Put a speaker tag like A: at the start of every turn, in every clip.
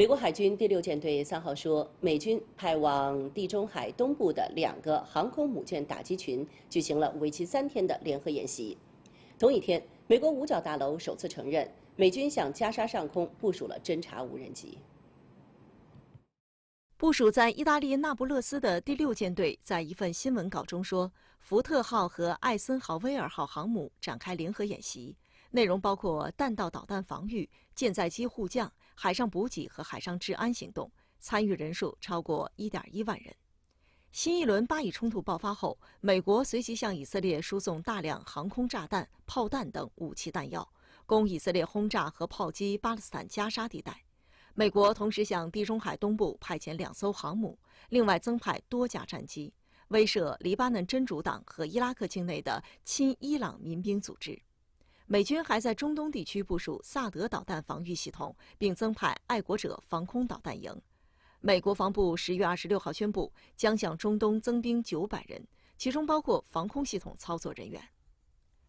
A: 美国海军第六舰队三号说，美军派往地中海东部的两个航空母舰打击群举行了为期三天的联合演习。同一天，美国五角大楼首次承认，美军向加沙上空部署了侦察无人机。
B: 部署在意大利那不勒斯的第六舰队在一份新闻稿中说，福特号和艾森豪威尔号航母展开联合演习。内容包括弹道导弹防御、舰载机护驾、海上补给和海上治安行动，参与人数超过1.1万人。新一轮巴以冲突爆发后，美国随即向以色列输送大量航空炸弹、炮弹等武器弹药，供以色列轰炸和炮击巴勒斯坦加沙地带。美国同时向地中海东部派遣两艘航母，另外增派多架战机，威慑黎巴嫩真主党和伊拉克境内的亲伊朗民兵组织。美军还在中东地区部署萨德导弹防御系统，并增派爱国者防空导弹营。美国防部十月二十六号宣布，将向中东增兵九百人，其中包括防空系统操作人员。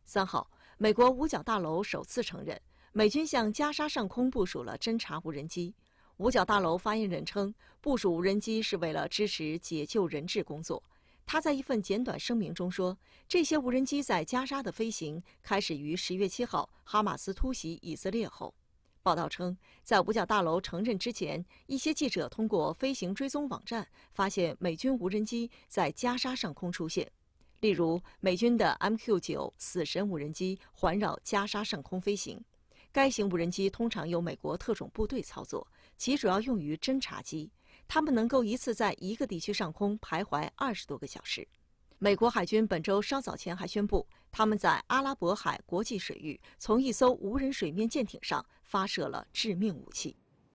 B: 三号，美国五角大楼首次承认，美军向加沙上空部署了侦察无人机。五角大楼发言人称，部署无人机是为了支持解救人质工作。他在一份简短声明中说：“这些无人机在加沙的飞行开始于十月七号哈马斯突袭以色列后。”报道称，在五角大楼承认之前，一些记者通过飞行追踪网站发现美军无人机在加沙上空出现，例如美军的 MQ-9 死神无人机环绕加沙上空飞行。该型无人机通常由美国特种部队操作，其主要用于侦察机。它们能够一次在一个地区上空徘徊二十多个小时。美国海军本周稍早前还宣布，他们在阿拉伯海国际水域从一艘无人水面舰艇上发射了致命武器。